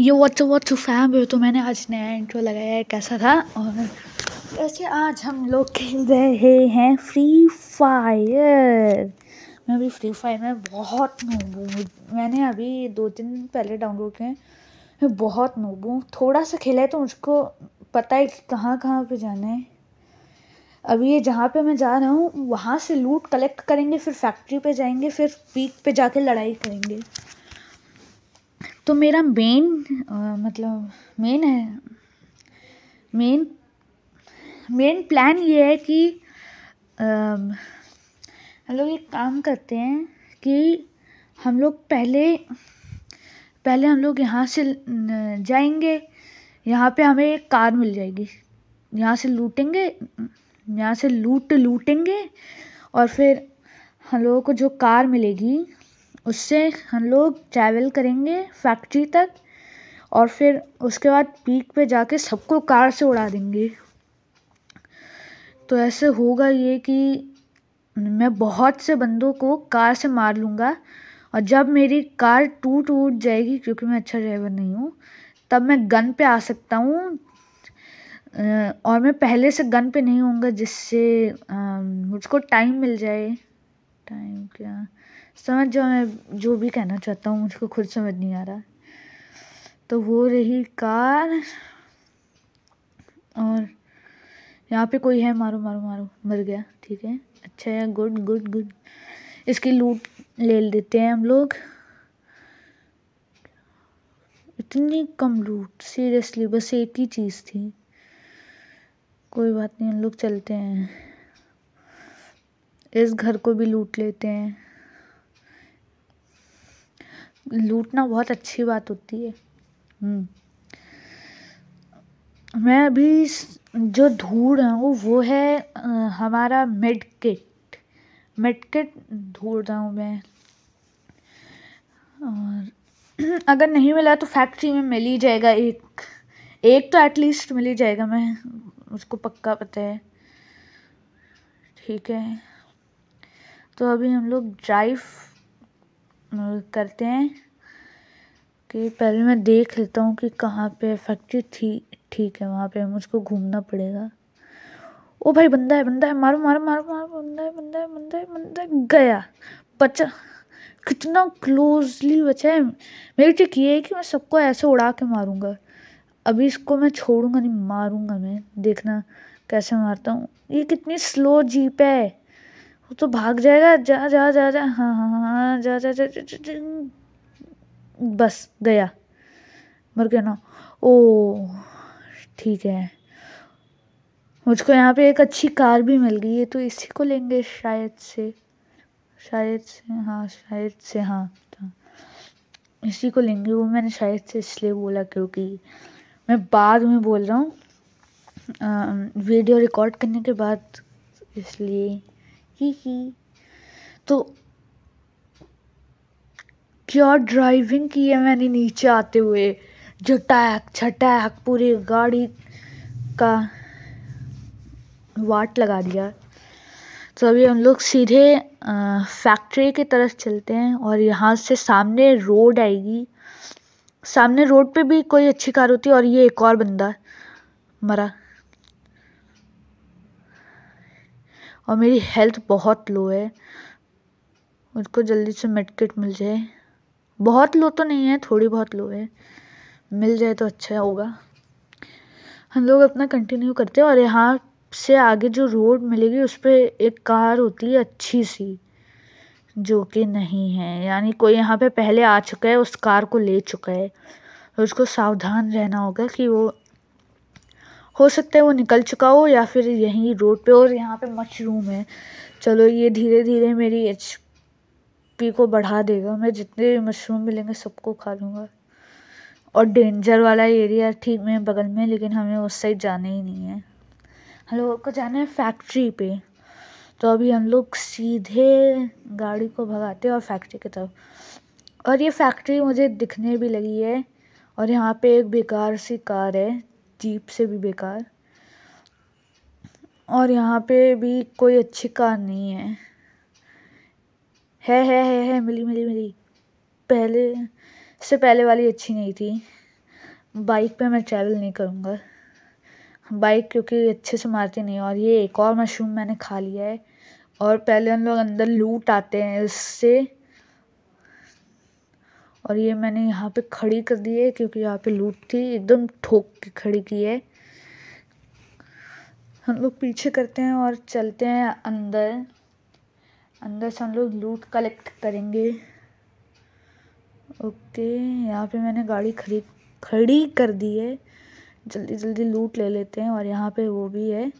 ये watch watch fam हो तो मैंने आज नया इंट्रो लगाया है कैसा था और वैसे आज हम लोग खेल रहे हैं फ्री फायर मैं अभी फ्री फायर में बहुत नोबू मैंने अभी दो दिन पहले डाउनलोड किए मैं बहुत नोबू थोड़ा सा खेला है तो मुझको पता है कि कहाँ कहाँ पे जाना है अभी ये जहाँ पे मैं जा रहा हूँ वहाँ से लूट कलेक्ट करेंगे फिर फैक्ट्री पे जाएंगे फिर पीक पे जाके लड़ाई करेंगे तो मेरा मेन मतलब मेन है मेन मेन प्लान ये है कि हम लोग एक काम करते हैं कि हम लोग पहले पहले हम लोग यहाँ से जाएंगे यहाँ पे हमें एक कार मिल जाएगी यहाँ से लूटेंगे यहाँ से लूट लूटेंगे और फिर हम लोगों को जो कार मिलेगी उससे हम लोग ट्रैवल करेंगे फैक्ट्री तक और फिर उसके बाद पीक पे जाके सबको कार से उड़ा देंगे तो ऐसे होगा ये कि मैं बहुत से बंदों को कार से मार लूँगा और जब मेरी कार टूट टूट जाएगी क्योंकि मैं अच्छा ड्राइवर नहीं हूँ तब मैं गन पे आ सकता हूँ और मैं पहले से गन पे नहीं होऊंगा जिससे मुझको टाइम मिल जाए टाइम क्या समझ जाओ मैं जो भी कहना चाहता हूँ मुझको खुद समझ नहीं आ रहा तो वो रही कार और यहाँ पे कोई है मारो मारो मारो मर गया ठीक है अच्छा है गुड गुड गुड इसकी लूट ले लेते हैं हम लोग इतनी कम लूट सीरियसली बस एक ही चीज़ थी कोई बात नहीं हम लोग चलते हैं इस घर को भी लूट लेते हैं लूटना बहुत अच्छी बात होती है हम्म। मैं अभी जो ढूंढ रहा हूँ वो है हमारा मेडकिट मेडकिट ढूंढ रहा हूँ मैं और अगर नहीं मिला तो फैक्ट्री में मिल ही जाएगा एक एक तो एटलीस्ट मिल ही जाएगा मैं मुझको पक्का पता है ठीक है तो अभी हम लोग ड्राइव करते हैं कि पहले मैं देख लेता हूँ कि कहाँ पे फैक्ट्री थी ठीक है वहाँ पे मुझको घूमना पड़ेगा ओ भाई बंदा है बंदा है मारो मारो मारो मारो बंदा है बंदा है बंदा है बंदा है गया बचा कितना क्लोजली बचा है मेरी ट्रिक ये है कि मैं सबको ऐसे उड़ा के मारूंगा अभी इसको मैं छोड़ूंगा नहीं मारूंगा मैं देखना कैसे मारता हूँ ये कितनी स्लो जीप है वो तो भाग जाएगा जा जा जा जा हाँ हाँ हाँ, हाँ जा जा जा, जा, जा, बस गया मर गया ना ओ ठीक है मुझको यहाँ पे एक अच्छी कार भी मिल गई है तो इसी को लेंगे शायद से शायद से हाँ शायद से हाँ, हाँ। इसी को लेंगे वो मैंने शायद से इसलिए बोला क्योंकि मैं बाद में बोल रहा हूँ वीडियो रिकॉर्ड करने के बाद इसलिए ही ही तो क्या ड्राइविंग की है मैंने नीचे आते हुए टैक छटैक पूरी गाड़ी का वाट लगा दिया तो अभी हम लोग सीधे फैक्ट्री की तरफ चलते हैं और यहाँ से सामने रोड आएगी सामने रोड पे भी कोई अच्छी कार होती और ये एक और बंदा मरा और मेरी हेल्थ बहुत लो है उसको जल्दी से मेडकिट मिल जाए बहुत लो तो नहीं है थोड़ी बहुत लो है मिल जाए तो अच्छा होगा हम लोग अपना कंटिन्यू करते हैं और यहाँ से आगे जो रोड मिलेगी उस पर एक कार होती है अच्छी सी जो कि नहीं है यानी कोई यहाँ पे पहले आ चुका है उस कार को ले चुका है तो उसको सावधान रहना होगा कि वो हो सकता है वो निकल चुका हो या फिर यहीं रोड पे और यहाँ पे मशरूम है चलो ये धीरे धीरे मेरी एच पी को बढ़ा देगा मैं जितने भी मशरूम मिलेंगे सबको खा लूँगा और डेंजर वाला एरिया ठीक में बगल में लेकिन हमें उस साइड जाना ही नहीं है हम लोगों को जाना है फैक्ट्री पे तो अभी हम लोग सीधे गाड़ी को भगाते हैं और फैक्ट्री की तरफ और ये फैक्ट्री मुझे दिखने भी लगी है और यहाँ पे एक बेकार सी कार है जीप से भी बेकार और यहाँ पे भी कोई अच्छी कार नहीं है है है है है मिली मिली मिली पहले से पहले वाली अच्छी नहीं थी बाइक पे मैं ट्रैवल नहीं करूँगा बाइक क्योंकि अच्छे से मारती नहीं और ये एक और मशरूम मैंने खा लिया है और पहले हम लोग अंदर लूट आते हैं इससे और ये मैंने यहाँ पे खड़ी कर दी है क्योंकि यहाँ पे लूट थी एकदम ठोक के खड़ी की है हम लोग पीछे करते हैं और चलते हैं अंदर अंदर से हम लोग लूट कलेक्ट करेंगे ओके यहाँ पे मैंने गाड़ी खड़ी खड़ी कर दी है जल्दी जल्दी लूट ले लेते हैं और यहाँ पे वो भी है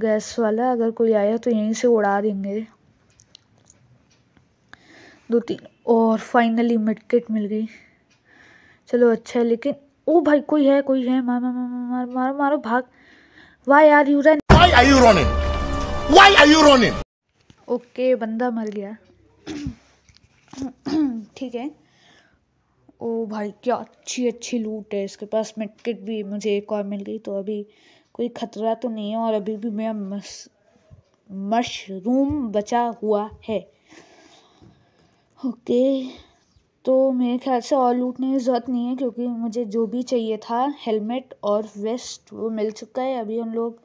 गैस वाला अगर कोई आया तो यहीं से उड़ा देंगे दो तीन और फाइनली मिडकिट मिल गई चलो अच्छा है लेकिन ओ भाई कोई है कोई है मार मार मार मार मारो मारो भाग why are you run why are you running why are you running okay बंदा मर गया ठीक है ओ भाई क्या अच्छी अच्छी लूट है इसके पास मेडकिट भी मुझे एक और मिल गई तो अभी कोई ख़तरा तो नहीं है और अभी भी मेरा मशरूम बचा हुआ है ओके तो मेरे ख्याल से और लूटने की ज़रूरत नहीं है क्योंकि मुझे जो भी चाहिए था हेलमेट और वेस्ट वो मिल चुका है अभी हम लोग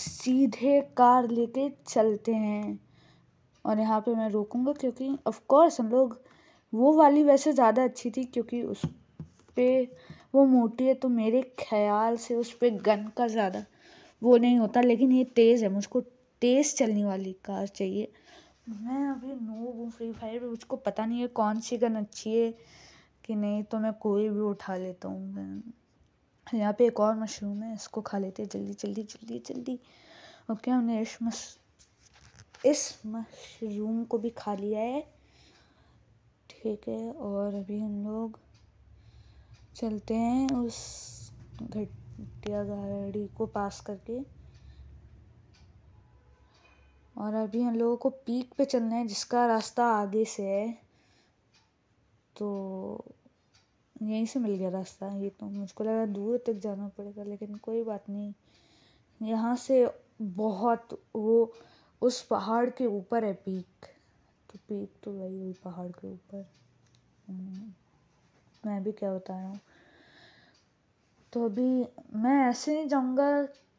सीधे कार लेके चलते हैं और यहाँ पे मैं रोकूँगा क्योंकि ऑफ कोर्स हम लोग वो वाली वैसे ज़्यादा अच्छी थी क्योंकि उस पर वो मोटी है तो मेरे ख्याल से उस पर गन का ज़्यादा वो नहीं होता लेकिन ये तेज़ है मुझको तेज़ चलने वाली कार चाहिए मैं अभी नो हूँ फ्री फायर में मुझको पता नहीं है कौन सी गन अच्छी है कि नहीं तो मैं कोई भी उठा लेता हूँ गन यहाँ पे एक और मशरूम है इसको खा लेते हैं जल्दी जल्दी जल्दी जल्दी ओके हमने इस मश इस मशरूम को भी खा लिया है ठीक है और अभी हम लोग चलते हैं उस घटिया गाड़ी को पास करके और अभी हम लोगों को पीक पे चलना है जिसका रास्ता आगे से है तो यहीं से मिल गया रास्ता ये तो मुझको लगा दूर तक जाना पड़ेगा लेकिन कोई बात नहीं यहाँ से बहुत वो उस पहाड़ के ऊपर है पीक तो पीक तो वही हुई पहाड़ के ऊपर हम्म, मैं भी क्या बता रहा हूँ तो अभी मैं ऐसे नहीं जाऊँगा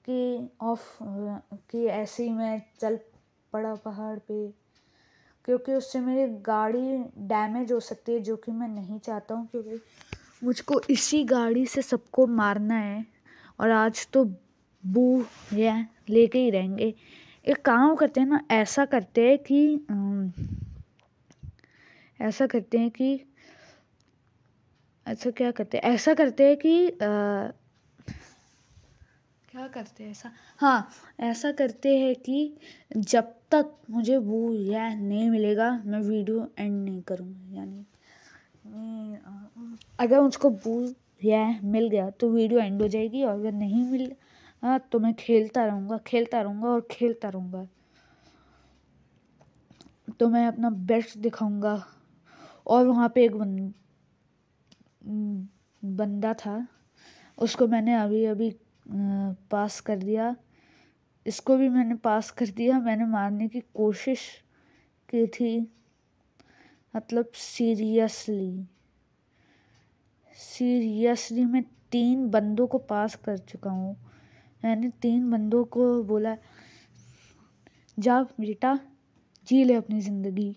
कि ऑफ कि ऐसे ही मैं चल पड़ा पहाड़ पे क्योंकि उससे मेरी गाड़ी डैमेज हो सकती है जो कि मैं नहीं चाहता हूँ क्योंकि मुझको इसी गाड़ी से सबको मारना है और आज तो बू या लेके ही रहेंगे एक काम करते हैं ना ऐसा करते हैं कि ऐसा करते हैं कि ऐसा अच्छा क्या करते हैं ऐसा करते हैं कि आ, क्या करते हैं ऐसा हाँ ऐसा करते हैं कि जब तक मुझे वो यह नहीं मिलेगा मैं वीडियो एंड नहीं करूँगी यानी अगर मुझको वो यह मिल गया तो वीडियो एंड हो जाएगी और अगर नहीं मिल हाँ तो मैं खेलता रहूँगा खेलता रहूँगा और खेलता रहूँगा तो मैं अपना बेस्ट दिखाऊँगा और वहाँ पे एक बन बंदा था उसको मैंने अभी अभी पास कर दिया इसको भी मैंने पास कर दिया मैंने मारने की कोशिश की थी मतलब सीरियसली सीरियसली मैं तीन बंदों को पास कर चुका हूँ मैंने तीन बंदों को बोला जा बेटा जी ले अपनी ज़िंदगी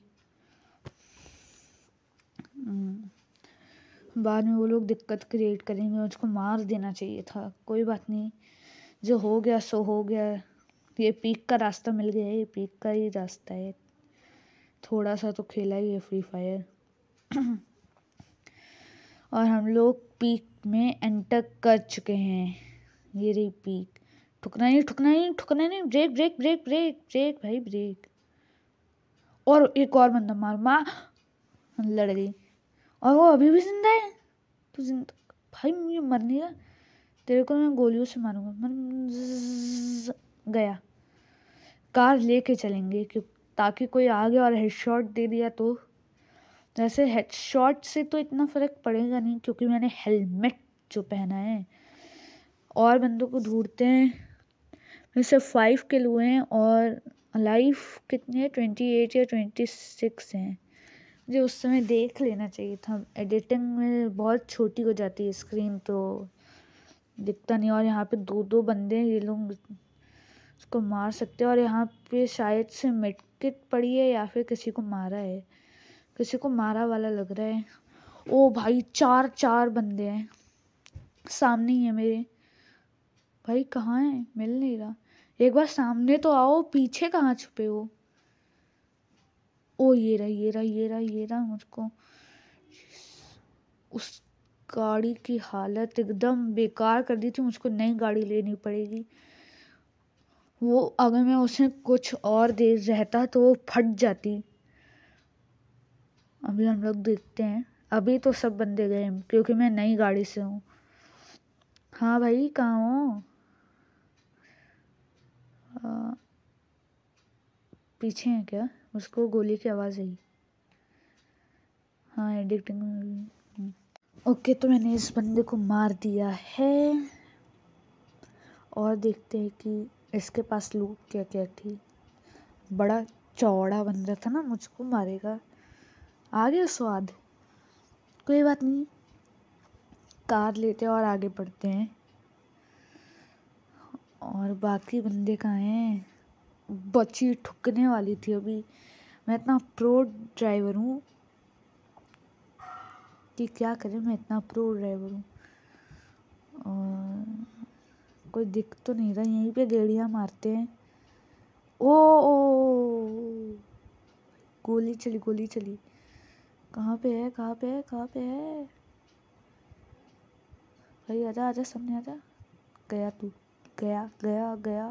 हम्म। बाद में वो लोग दिक्कत क्रिएट करेंगे उसको मार देना चाहिए था कोई बात नहीं जो हो गया सो हो गया ये पीक का रास्ता मिल गया है ये पीक का ही रास्ता है थोड़ा सा तो खेला ही है फ्री फायर और हम लोग पीक में एंटर कर चुके हैं ये रही पीक ठुकना नहीं ठुकना नहीं ठुकना नहीं brake brake brake brake brake भाई ब्रेक और एक और बंदा मार मार लड़ गई और वो अभी भी जिंदा है तो जिंदा भाई मुझे मरने का तेरे को मैं गोलियों से मारूंगा मन गया कार लेके चलेंगे कि ताकि कोई आ गया और हेडशॉट दे दिया तो वैसे हेडशॉट से तो इतना फ़र्क पड़ेगा नहीं क्योंकि मैंने हेलमेट जो पहना है और बंदों को ढूंढते हैं वैसे सिर्फ फाइव के हुए हैं और लाइफ कितने ट्वेंटी एट या ट्वेंटी सिक्स हैं मुझे उस समय देख लेना चाहिए था एडिटिंग में बहुत छोटी हो जाती है स्क्रीन तो दिखता नहीं और यहाँ पे दो दो बंदे हैं ये लोग उसको मार सकते हैं और यहाँ पे शायद से मेडकिट पड़ी है या फिर किसी को मारा है किसी को मारा वाला लग रहा है ओ भाई चार चार बंदे हैं सामने ही है मेरे भाई कहाँ है मिल नहीं रहा एक बार सामने तो आओ पीछे कहाँ छुपे हो ओ ये रहा ये रहा ये रहा ये रहा मुझको उस गाड़ी की हालत एकदम बेकार कर दी थी मुझको नई गाड़ी लेनी पड़ेगी वो अगर मैं उसे कुछ और देर रहता तो वो फट जाती अभी हम लोग देखते हैं अभी तो सब बंदे गए क्योंकि मैं नई गाड़ी से हूँ हाँ भाई कहाँ हो पीछे हैं क्या उसको गोली की आवाज़ आई हाँ एडिक्टिंग ओके तो मैंने इस बंदे को मार दिया है और देखते हैं कि इसके पास लूट क्या क्या थी बड़ा चौड़ा बंदा था ना मुझको मारेगा आ गया स्वाद कोई बात नहीं कार लेते और आगे बढ़ते हैं और बाकी बंदे कहाँ हैं बची ठुकने वाली थी अभी मैं इतना प्रो ड्राइवर हूँ कि क्या करें मैं इतना प्रो ड्राइवर हूँ कोई दिख तो नहीं रहा यहीं पे गेड़ियाँ मारते हैं ओ, ओ गोली चली गोली चली कहाँ पे है कहाँ पे है कहाँ पे है भाई आजा आजा सामने आजा गया तू गया गया गया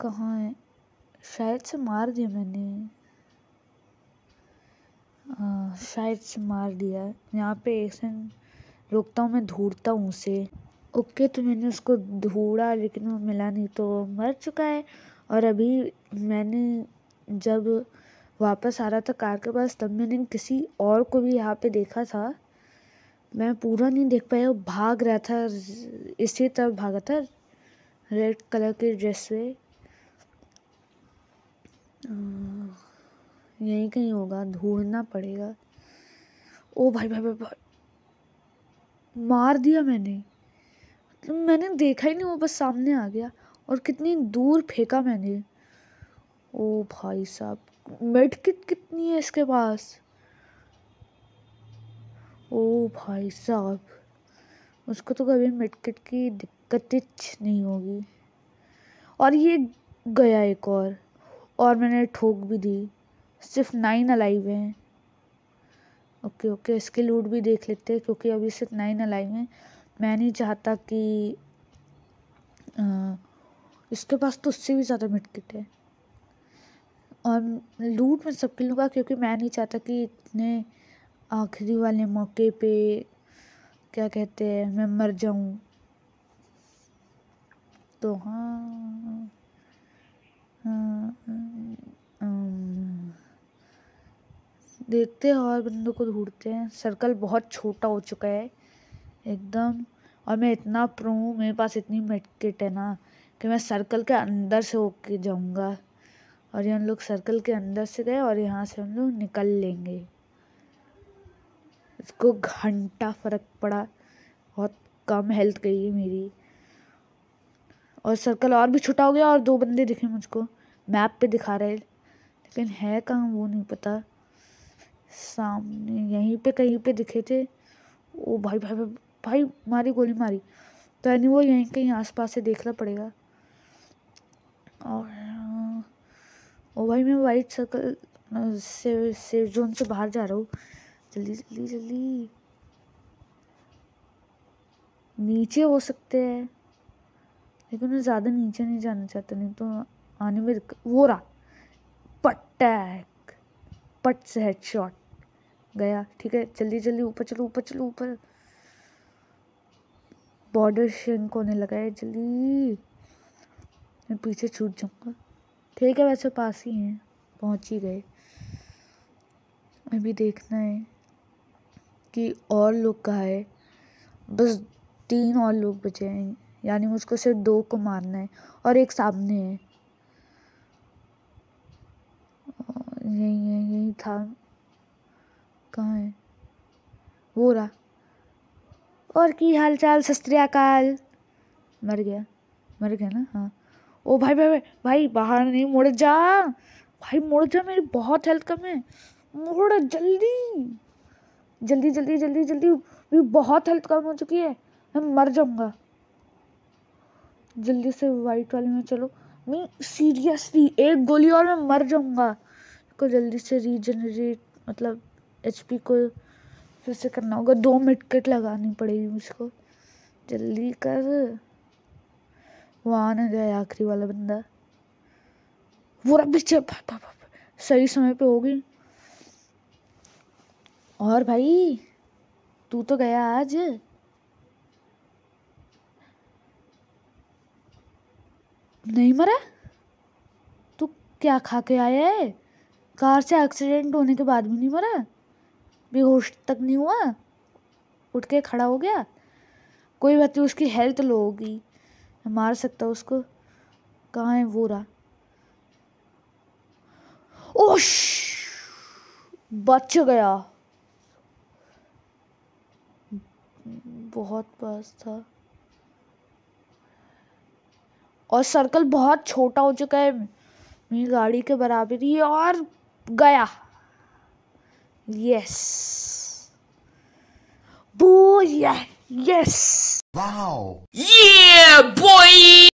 कहाँ है शायद से मार दिया मैंने आ, शायद से मार दिया यहाँ पे ऐसे रोकता हूँ मैं ढूंढता हूँ उसे ओके तो मैंने उसको ढूंढा लेकिन वो मिला नहीं तो मर चुका है और अभी मैंने जब वापस आ रहा था कार के पास तब मैंने किसी और को भी यहाँ पे देखा था मैं पूरा नहीं देख पाया वो भाग रहा था इसी तरफ भागा था रेड कलर के ड्रेस में यहीं कहीं होगा ढूंढना पड़ेगा ओ भाई भाई भाई, भाई। मार दिया मैंने मतलब मैंने देखा ही नहीं वो बस सामने आ गया और कितनी दूर फेंका मैंने ओ भाई साहब मेड किट कितनी है इसके पास ओ भाई साहब उसको तो कभी मिटकिट की दिक्कत नहीं होगी और ये गया एक और और मैंने ठोक भी दी सिर्फ नाइन अलाइव हैं ओके ओके इसके लूट भी देख लेते हैं क्योंकि अभी सिर्फ नाइन अलाइव हैं मैं नहीं चाहता कि आ, इसके पास तो उससे भी ज़्यादा मिटकिट है और लूट मैं सबके लूँगा क्योंकि मैं नहीं चाहता कि इतने आखिरी वाले मौके पे क्या कहते हैं मैं मर जाऊँ तो हाँ देखते हैं और बंदों को ढूंढते हैं सर्कल बहुत छोटा हो चुका है एकदम और मैं इतना प्रो हूँ मेरे पास इतनी मेडकिट है ना कि मैं सर्कल के अंदर से होके जाऊँगा और ये हम लोग सर्कल के अंदर से गए और यहाँ से हम लोग निकल लेंगे इसको घंटा फ़र्क पड़ा बहुत कम हेल्थ गई है मेरी और सर्कल और भी छोटा हो गया और दो बंदे दिखे मुझको मैप पे दिखा रहे लेकिन है कहाँ वो नहीं पता सामने यहीं पे कहीं पे दिखे थे ओ भाई भाई भाई, भाई मारी गोली मारी तो यानी वो यहीं कहीं आसपास से देखना पड़ेगा और ओ भाई मैं वाइट सर्कल से सेफ जोन से बाहर जा रहा हूँ जल्दी जल्दी जल्दी नीचे हो सकते हैं लेकिन मैं ज़्यादा नीचे नहीं जाना चाहता नहीं तो आने में वो रहा पट्टा है पट से हेड शॉट गया ठीक है जल्दी जल्दी ऊपर चलो ऊपर चलो ऊपर बॉर्डर शेंक होने लगा है जल्दी मैं पीछे छूट जाऊँगा ठीक है वैसे पास ही हैं पहुँच ही गए अभी देखना है कि और लोग कहा है बस तीन और लोग बचे हैं यानी मुझको सिर्फ दो को मारना है और एक सामने है यही है यही था कहाँ है वो रहा और की हाल चाल सस्त्रियाकाल मर गया मर गया ना हाँ ओ भाई भाई भाई, भाई बाहर नहीं मुड़ जा भाई मुड़ जा मेरी बहुत हेल्थ कम है मुड़ जल्दी जल्दी जल्दी जल्दी जल्दी मेरी बहुत हेल्थ कम हो चुकी है मैं मर जाऊँगा जल्दी से वाइट वाली में चलो मैं सीरियसली एक गोली और मैं मर जाऊँगा को जल्दी से रीजनरेट मतलब एच पी को फिर से करना होगा दो मिनट लगानी पड़ेगी मुझको जल्दी कर वहाँ न जाए आखिरी वाला बंदा वो पीछे सही समय पे होगी और भाई तू तो गया आज नहीं मरा तू क्या खा के आया है कार से एक्सीडेंट होने के बाद भी नहीं मरा बेहोश तक नहीं हुआ उठ के खड़ा हो गया कोई बात नहीं उसकी हेल्थ लो होगी मार सकता उसको कहाँ है वो रहा ओश बच गया बहुत पास था और सर्कल बहुत छोटा हो चुका है मेरी गाड़ी के बराबर और गया यस बॉय यस वाओ ये बॉय